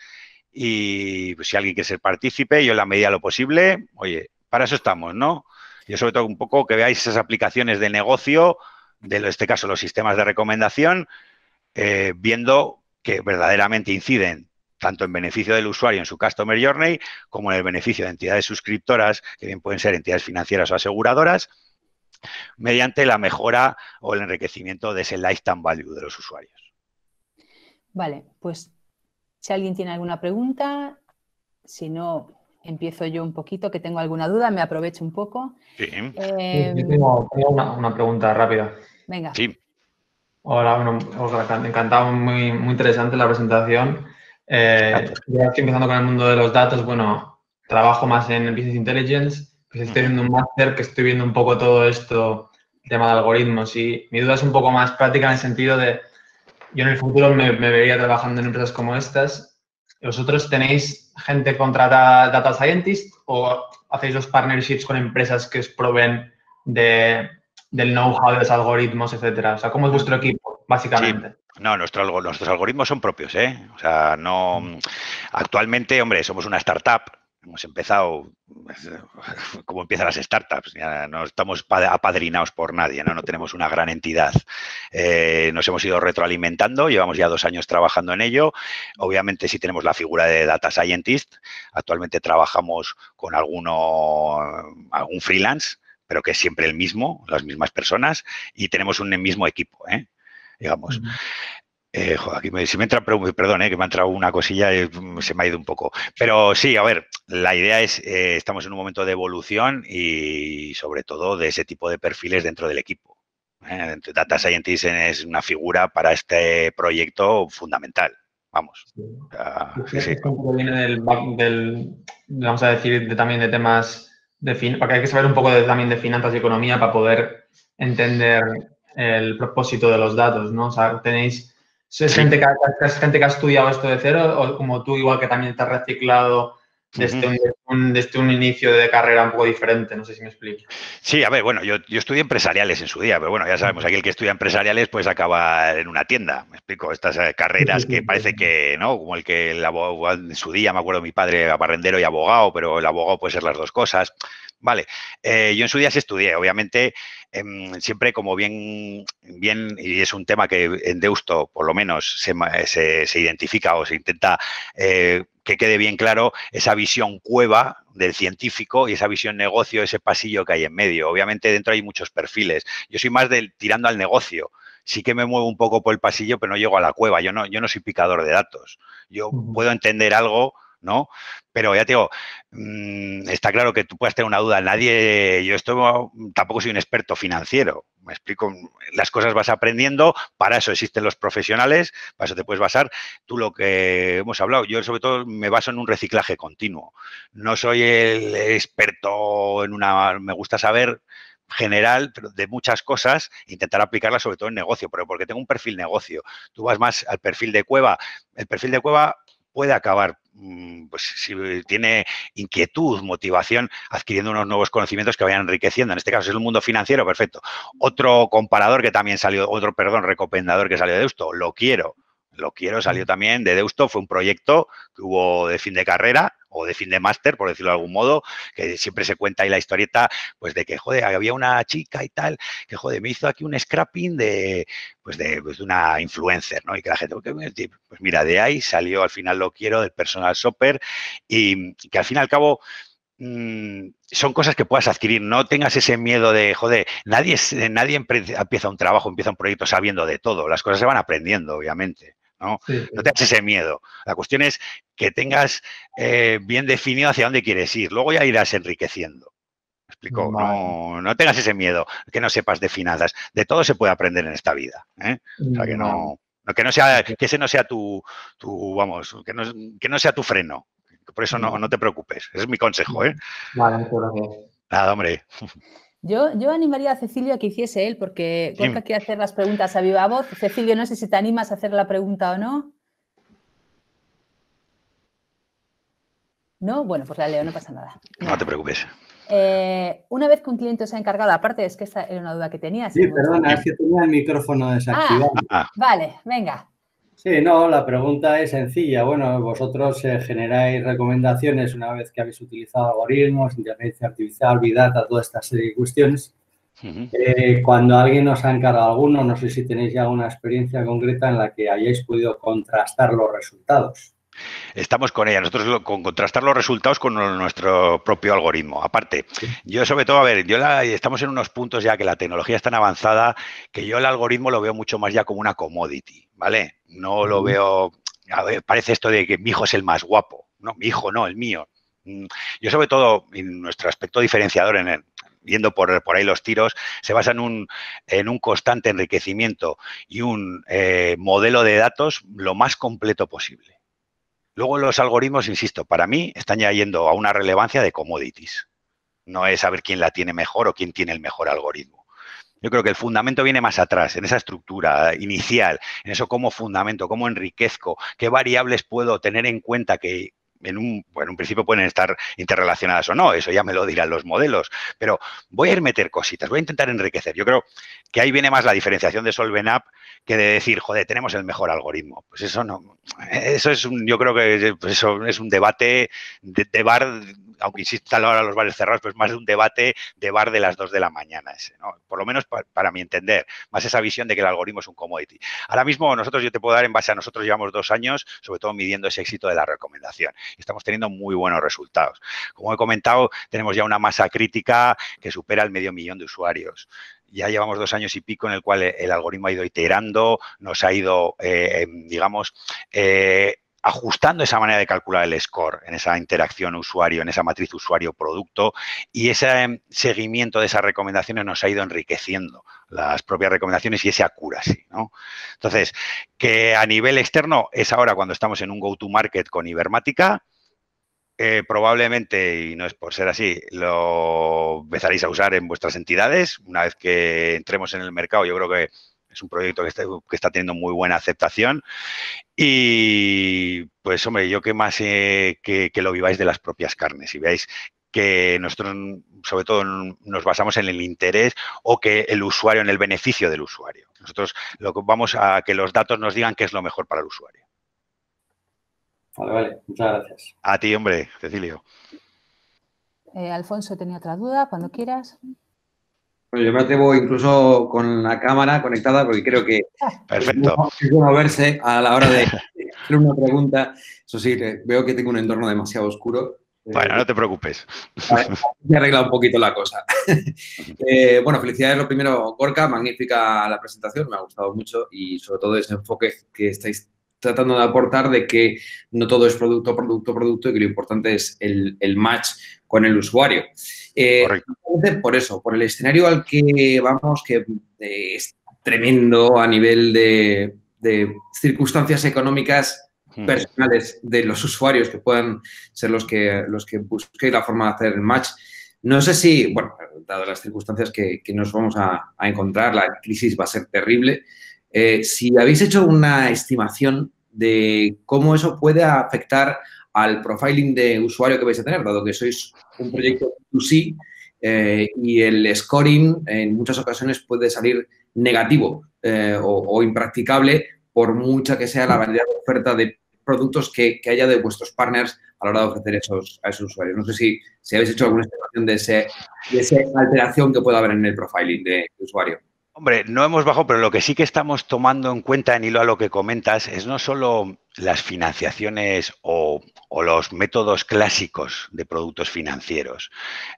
Y pues, si alguien quiere ser partícipe, yo en la medida de lo posible, oye, para eso estamos, ¿no? Yo sobre todo un poco que veáis esas aplicaciones de negocio, de en este caso los sistemas de recomendación, eh, viendo que verdaderamente inciden tanto en beneficio del usuario en su Customer Journey como en el beneficio de entidades suscriptoras, que bien pueden ser entidades financieras o aseguradoras, mediante la mejora o el enriquecimiento de ese lifetime value de los usuarios. Vale, pues si alguien tiene alguna pregunta, si no, empiezo yo un poquito, que tengo alguna duda, me aprovecho un poco. Sí. Em, una, pregunta rápida. Venga. Sí. Hola, bueno, encantado, muy, interesante la presentación. Eh, empezando con el mundo de los datos, bueno, trabajo más en Business Intelligence pues estoy viendo un máster que estoy viendo un poco todo esto, el tema de algoritmos. Y mi duda es un poco más práctica en el sentido de, yo en el futuro me, vería trabajando en empresas como estas. ¿Vosotros tenéis gente contrata data scientist o hacéis los partnerships con empresas que os proveen del know-how de los algoritmos, etcétera? O sea, ¿cómo es vuestro equipo, básicamente? No, nuestros algoritmos son propios, ¿eh? O sea, no. Actualmente, hombre, somos una startup, hemos empezado, <laughs> como empiezan las startups, no estamos apadrinados por nadie, no, tenemos una gran entidad. Eh, nos hemos ido retroalimentando, llevamos ya dos años trabajando en ello. Obviamente sí tenemos la figura de Data Scientist, actualmente trabajamos con alguno, algún freelance, pero que es siempre el mismo, las mismas personas, y tenemos un mismo equipo. ¿eh? digamos. Eh, me, si me entra, perdón, eh, que me ha entrado una cosilla y eh, se me ha ido un poco. Pero sí, a ver, la idea es, estamos en un momento de evolución y sobre todo de ese tipo de perfiles dentro del equipo. Data Scientist es una figura para este proyecto fundamental. Vamos. vamos a decir, también de temas de fin, porque hay que saber un poco de, también de finanzas y economía para poder entender el propósito de los datos, ¿no? O sea, tenéis ¿Es gente que, es gente que ha estudiado esto de cero o como tú igual que también te has reciclado desde, este, este un, inicio de carrera un poco diferente, no sé si me explico. Sí, a ver, bueno, yo, yo estudié empresariales en su día, pero bueno, ya sabemos, aquí el que estudia empresariales pues acaba en una tienda, me explico, estas eh, carreras que parece que, ¿no? Como el que el abogado, en su día, me acuerdo mi padre, era barrendero y abogado, pero el abogado puede ser las dos cosas. Vale, eh, yo en su día sí estudié, obviamente, em, siempre como bien, bien, y es un tema que en Deusto por lo menos se, eh, se identifica o se intenta que quede bien claro esa visión cueva del científico y esa visión negocio, ese pasillo que hay en medio. Obviamente dentro hay muchos perfiles. Yo soy más del tirando al negocio. Sí que me muevo un poco por el pasillo, pero no llego a la cueva. Yo no, yo no soy picador de datos. Yo puedo entender algo ¿no? Pero ya te digo, mm, está claro que tú puedes tener una duda. Nadie, yo estoy mm, tampoco soy un experto financiero. Me explico, mm, las cosas vas aprendiendo, para eso existen los profesionales, para eso te puedes basar. Tú lo que hemos hablado, yo sobre todo me baso en un reciclaje continuo. No soy el experto en una, me gusta saber general de muchas cosas, intentar aplicarlas sobre todo en negocio, pero porque tengo un perfil negocio. Tú vas más al perfil de cueva. El perfil de cueva puede acabar Mm, pues, si tiene inquietud, motivación, adquiriendo unos nuevos conocimientos que vayan enriqueciendo. En este caso, es el mundo financiero, perfecto. Otro comparador que también salió, otro, perdón, recopendador que salió de esto, lo quiero. Lo quiero salió también de Deusto, fue un proyecto que hubo de fin de carrera o de fin de máster, por decirlo de algún modo, que siempre se cuenta ahí la historieta, pues de que, joder, había una chica y tal, que, joder, me hizo aquí un scrapping de, pues de, pues, una influencer, ¿no? Y que la gente, pues mira, de ahí salió al final lo quiero del personal shopper y que al fin y al cabo mm, son cosas que puedas adquirir. No tengas ese miedo de, joder, nadie, nadie empieza un trabajo, empieza un proyecto sabiendo de todo. Las cosas se van aprendiendo, obviamente. ¿no? No tengas ese miedo. La cuestión es que tengas eh, bien definido hacia dónde quieres ir. Luego ya irás enriqueciendo. No, tengas ese miedo, que no sepas de finanzas. De todo se puede aprender en esta vida. ¿eh? O sea, que no, que no sea, que ese no sea tu, vamos, que no, sea tu freno. Por eso no, te preocupes. Ese es mi consejo, ¿eh? Vale, Nada, hombre. Yo, animaría a Cecilio a que hiciese él, porque Gorka quiere hacer las preguntas a viva voz. Cecilio, no sé si te animas a hacer la pregunta o no. No, bueno, pues la leo, no pasa nada. No, te preocupes. Eh, una vez que un cliente se ha encargado, aparte es que esta era una duda que tenías. Sí, perdona, es que tenía el micrófono desactivado. Ah, vale, venga. Sí, no, la pregunta es sencilla. Bueno, vosotros eh, generáis recomendaciones una vez que habéis utilizado algoritmos, inteligencia artificial, Big Data, toda esta serie eh, de cuestiones. Eh, cuando alguien nos ha encargado alguno, no sé si tenéis ya alguna experiencia concreta en la que hayáis podido contrastar los resultados. Estamos con ella, nosotros con contrastar los resultados con nuestro propio algoritmo. Aparte, yo sobre todo, a ver, yo estamos en unos puntos ya que la tecnología es tan avanzada que yo el algoritmo lo veo mucho más ya como una commodity. ¿vale? No lo veo, parece esto de que mi hijo es el más guapo, no, mi hijo no, el mío. Mm, yo sobre todo, en nuestro aspecto diferenciador, en viendo por, por, ahí los tiros, se basa en un, constante enriquecimiento y un eh, modelo de datos lo más completo posible. Luego los algoritmos, insisto, para mí están ya yendo a una relevancia de commodities. No es saber quién la tiene mejor o quién tiene el mejor algoritmo. Yo creo que el fundamento viene más atrás, en esa estructura inicial, en eso cómo fundamento, cómo enriquezco, qué variables puedo tener en cuenta que en un, principio pueden estar interrelacionadas o no, eso ya me lo dirán los modelos, pero voy a ir meter cositas, voy a intentar enriquecer. Yo creo que ahí viene más la diferenciación de Solven Up que de decir, joder, tenemos el mejor algoritmo. Pues eso no, eso es un, yo creo que pues eso es un debate de, de bar aunque insistan ahora los bares cerrados, pues más de un debate de bar de las 2 de la mañana ese, Por lo menos para, mi entender, más esa visión de que el algoritmo es un commodity. Ahora mismo nosotros, yo te puedo dar en base a nosotros llevamos dos años, sobre todo midiendo ese éxito de la recomendación. Estamos teniendo muy buenos resultados. Como he comentado, tenemos ya una masa crítica que supera el medio millón de usuarios ya llevamos dos años y pico en el cual el algoritmo ha ido iterando, nos ha ido, eh, digamos, eh, ajustando esa manera de calcular el score en esa interacción usuario, en esa matriz usuario-producto y ese em, seguimiento de esas recomendaciones nos ha ido enriqueciendo las propias recomendaciones y ese accuracy. ¿no? Entonces, que a nivel externo es ahora cuando estamos en un go-to-market con Ibermática, eh, probablemente, y no es por ser así, lo empezaréis a usar en vuestras entidades. Una vez que entremos en el mercado, yo creo que es un proyecto que está, teniendo muy buena aceptación y pues hombre, yo que más eh, que, lo viváis de las propias carnes y veáis que nosotros sobre todo nos basamos en el interés o que el usuario, en el beneficio del usuario. Nosotros lo, vamos a que los datos nos digan qué es lo mejor para el usuario. Vale, vale, muchas gracias. A ti, hombre, Cecilio. Eh, Alfonso tenía otra duda, cuando quieras yo me atrevo incluso con la cámara conectada porque creo que Perfecto. es verse a la hora de hacer una pregunta. Eso sí, veo que tengo un entorno demasiado oscuro. Eh, bueno, no te preocupes. he arreglado un poquito la cosa. <laughs> Eh, bueno, felicidades lo primero, Gorka, magnífica la presentación, me ha gustado mucho y sobre todo ese enfoque que estáis tratando de aportar de que no todo es producto, producto, producto y que lo importante es el, match con el usuario. Eh, por eso, por el escenario al que vamos, que eh, es tremendo a nivel de, circunstancias económicas hmm. personales de los usuarios que puedan ser los que, los que busquen la forma de hacer el match. No sé si, bueno, dadas las circunstancias que, que nos vamos a, a, encontrar, la crisis va a ser terrible, eh, si habéis hecho una estimación de cómo eso puede afectar al profiling de usuario que vais a tener, dado que sois un proyecto 2 eh, y el scoring en muchas ocasiones puede salir negativo eh, o, impracticable por mucha que sea la variedad de oferta de productos que, haya de vuestros partners a la hora de ofrecer esos, a esos usuarios. No sé si, si habéis hecho alguna estimación de, ese, de esa alteración que pueda haber en el profiling de usuario. Hombre, no hemos bajado, pero lo que sí que estamos tomando en cuenta, en hilo a lo que comentas, es no solo las financiaciones o, los métodos clásicos de productos financieros.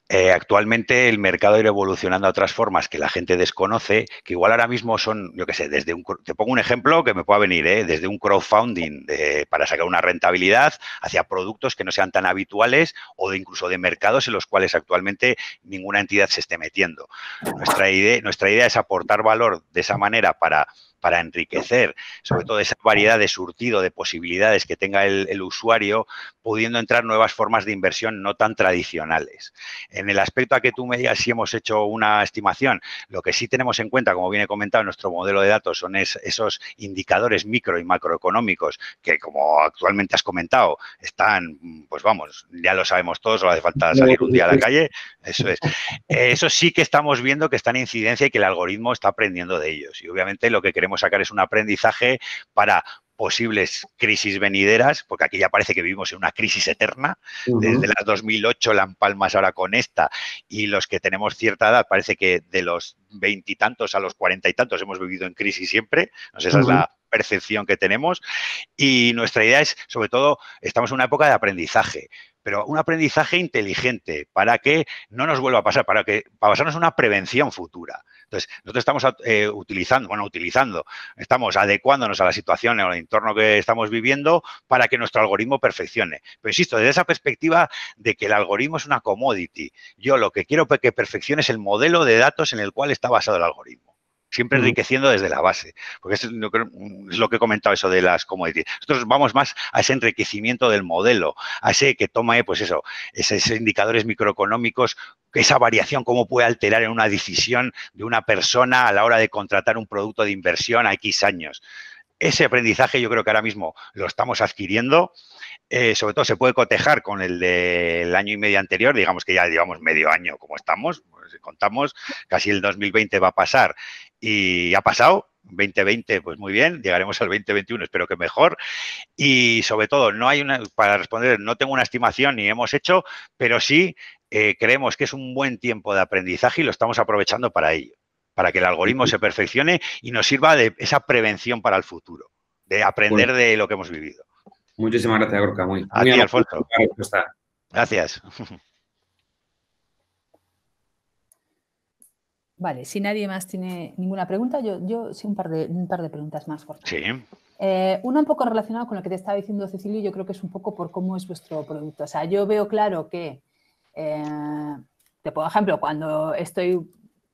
Eh, actualmente el mercado irá evolucionando a otras formas que la gente desconoce, que igual ahora mismo son, yo qué sé, desde un, te pongo un ejemplo que me pueda venir, ¿eh? desde un crowdfunding eh, para sacar una rentabilidad hacia productos que no sean tan habituales o de incluso de mercados en los cuales actualmente ninguna entidad se esté metiendo. Nuestra idea, nuestra idea es aportar valor de esa manera para para enriquecer, sobre todo esa variedad de surtido, de posibilidades que tenga el, usuario, pudiendo entrar nuevas formas de inversión no tan tradicionales. En el aspecto a que tú me digas si hemos hecho una estimación, lo que sí tenemos en cuenta, como viene comentado en nuestro modelo de datos, son esos indicadores micro y macroeconómicos que, como actualmente has comentado, están, pues vamos, ya lo sabemos todos, no hace falta salir un día a la calle, eso es. Eh, eso sí que estamos viendo que están en incidencia y que el algoritmo está aprendiendo de ellos. Y obviamente lo que queremos sacar es un aprendizaje para posibles crisis venideras, porque aquí ya parece que vivimos en una crisis eterna, desde las 2008 la empalmas ahora con esta, y los que tenemos cierta edad, parece que de los veintitantos a los cuarenta y tantos hemos vivido en crisis siempre, esa es la percepción que tenemos, y nuestra idea es, sobre todo, estamos en una época de aprendizaje, pero un aprendizaje inteligente para que no nos vuelva a pasar, para que para pasarnos una prevención futura. Entonces, nosotros estamos eh, utilizando, bueno, utilizando, estamos adecuándonos a la situación o al entorno que estamos viviendo para que nuestro algoritmo perfeccione. Pero insisto, desde esa perspectiva de que el algoritmo es una commodity, yo lo que quiero que perfeccione es el modelo de datos en el cual está basado el algoritmo siempre enriqueciendo desde la base, porque es lo, que, he comentado eso de las commodities. Nosotros vamos más a ese enriquecimiento del modelo, a ese que toma, eh, pues eso, esos indicadores microeconómicos esa variación, cómo puede alterar en una decisión de una persona a la hora de contratar un producto de inversión a X años. Ese aprendizaje yo creo que ahora mismo lo estamos adquiriendo. Eh, sobre todo se puede cotejar con el del año y medio anterior, digamos que ya llevamos medio año como estamos, pues, contamos, casi el 2020 va a pasar y ha pasado, 2020, pues muy bien, llegaremos al 2021, espero que mejor. Y sobre todo, no hay una, para responder, no tengo una estimación ni hemos hecho, pero sí eh, creemos que es un buen tiempo de aprendizaje y lo estamos aprovechando para ello, para que el algoritmo se perfeccione y nos sirva de esa prevención para el futuro, de aprender de lo que hemos vivido. Muchísimas gracias, Gorka. Muy, a Alfonso. Gracias. Vale, si nadie más tiene ninguna pregunta, yo, yo sí un par de, preguntas más, Jorge. Sí. Eh, una un poco relacionada con lo que te estaba diciendo Cecilio, yo creo que es un poco por cómo es vuestro producto. O sea, yo veo claro que eh, te pongo ejemplo, cuando estoy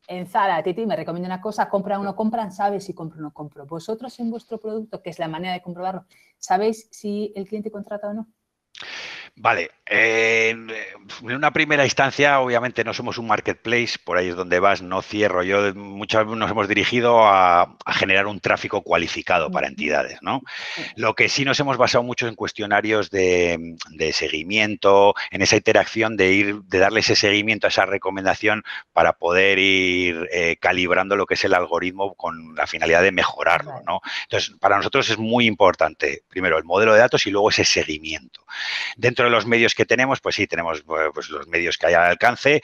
en Zara, Titi me recomienda una cosa, compra o no compran, sabes si compro o no compro. Vosotros en vuestro producto, que es la manera de comprobarlo, ¿sabéis si el cliente contrata o no? Vale, eh, en una primera instancia, obviamente no somos un marketplace, por ahí es donde vas, no cierro. Yo eh, muchas veces nos hemos dirigido a, generar un tráfico cualificado para entidades, ¿no? Lo que sí nos hemos basado mucho en cuestionarios de, seguimiento, en esa interacción de ir, de darle ese seguimiento a esa recomendación para poder ir eh, calibrando lo que es el algoritmo con la finalidad de mejorarlo, ¿no? Entonces, para nosotros es muy importante, primero, el modelo de datos y luego ese seguimiento. Dentro de los medios que tenemos, pues sí, tenemos eh, pues los medios que hay al alcance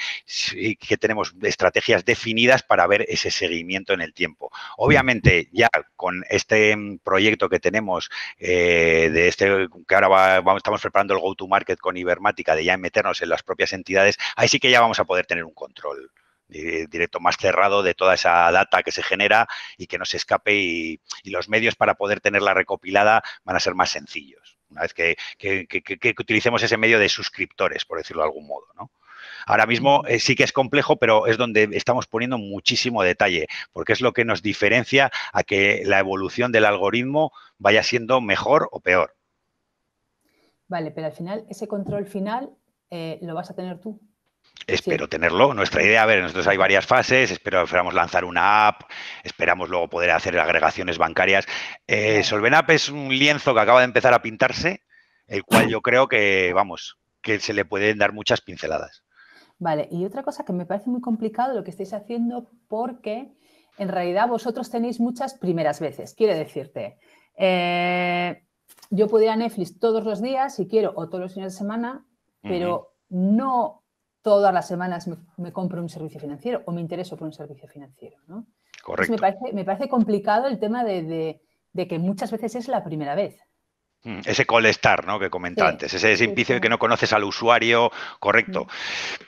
y que tenemos estrategias definidas para ver ese seguimiento en el tiempo. Obviamente, ya con este mm, proyecto que tenemos, eh, de este que ahora vamos, estamos preparando el go-to-market con Ibermática, de ya meternos en las propias entidades, ahí sí que ya vamos a poder tener un control eh, directo más cerrado de toda esa data que se genera y que no se escape y los medios para poder tenerla recopilada van a ser más sencillos una vez que, utilicemos ese medio de suscriptores, por decirlo de algún modo, Ahora mismo eh, sí que es complejo, pero es donde estamos poniendo muchísimo detalle, porque es lo que nos diferencia a que la evolución del algoritmo vaya siendo mejor o peor. Vale, pero al final ese control final eh, lo vas a tener tú. Espero tenerlo. Nuestra idea, a ver, nosotros hay varias fases, espero, esperamos lanzar una app, esperamos luego poder hacer agregaciones bancarias. Eh, Solvenap es un lienzo que acaba de empezar a pintarse, el cual yo creo que, vamos, que se le pueden dar muchas pinceladas. Vale, y otra cosa que me parece muy complicado lo que estáis haciendo porque en realidad vosotros tenéis muchas primeras veces. quiero decirte, eh, yo puedo ir a Netflix todos los días si quiero o todos los fines de semana, pero no todas las semanas me, compro un servicio financiero o me intereso por un servicio financiero. ¿no? Correcto. Me parece, complicado el tema de, que muchas veces es la primera vez. Mm, ese colestar, ¿no? Que comenté antes, ese impicio de que no conoces al usuario, correcto.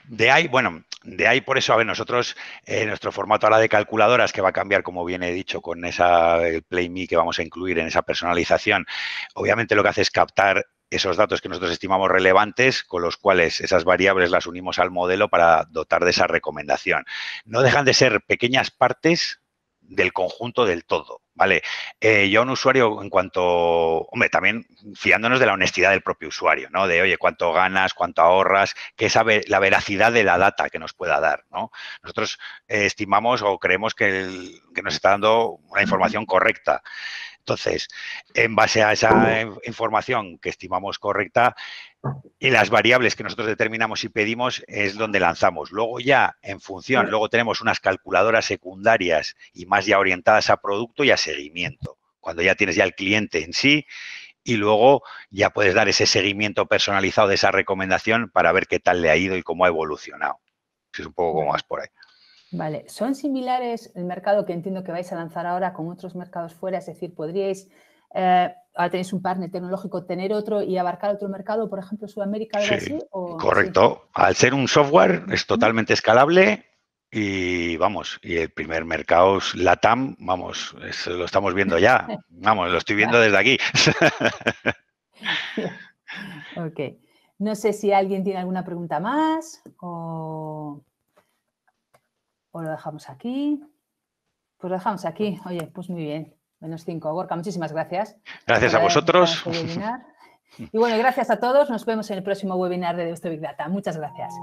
Mm. De ahí, bueno, de ahí por eso, a ver, nosotros, eh, nuestro formato a la de calculadoras, que va a cambiar, como bien he dicho, con esa el Play que vamos a incluir en esa personalización, obviamente lo que hace es captar esos datos que nosotros estimamos relevantes, con los cuales esas variables las unimos al modelo para dotar de esa recomendación. No dejan de ser pequeñas partes del conjunto del todo, ¿vale? Eh, yo un usuario, en cuanto, hombre, también fiándonos de la honestidad del propio usuario, ¿no? De, oye, cuánto ganas, cuánto ahorras, que es la veracidad de la data que nos pueda dar, ¿no? Nosotros eh, estimamos o creemos que, que nos está dando una información correcta. Entonces, en base a esa información que estimamos correcta y las variables que nosotros determinamos y pedimos es donde lanzamos. Luego ya, en función, luego tenemos unas calculadoras secundarias y más ya orientadas a producto y a seguimiento. Cuando ya tienes ya el cliente en sí y luego ya puedes dar ese seguimiento personalizado de esa recomendación para ver qué tal le ha ido y cómo ha evolucionado. Es un poco como más por ahí. Vale, ¿son similares el mercado que entiendo que vais a lanzar ahora con otros mercados fuera? Es decir, ¿podríais, eh, ahora tenéis un partner tecnológico, tener otro y abarcar otro mercado, por ejemplo, Sudamérica o sí, correcto. Al ser un software es totalmente escalable y vamos, y el primer mercado es Latam, vamos, lo estamos viendo ya. <laughs> Vamos, lo estoy viendo desde aquí. <laughs> ok. No sé si alguien tiene alguna pregunta más o o pues lo dejamos aquí. Pues lo dejamos aquí. Oye, pues muy bien. Menos cinco Gorka, muchísimas gracias. Gracias a vosotros. Este y bueno, gracias a todos. Nos vemos en el próximo webinar de Deusto Big Data. Muchas gracias.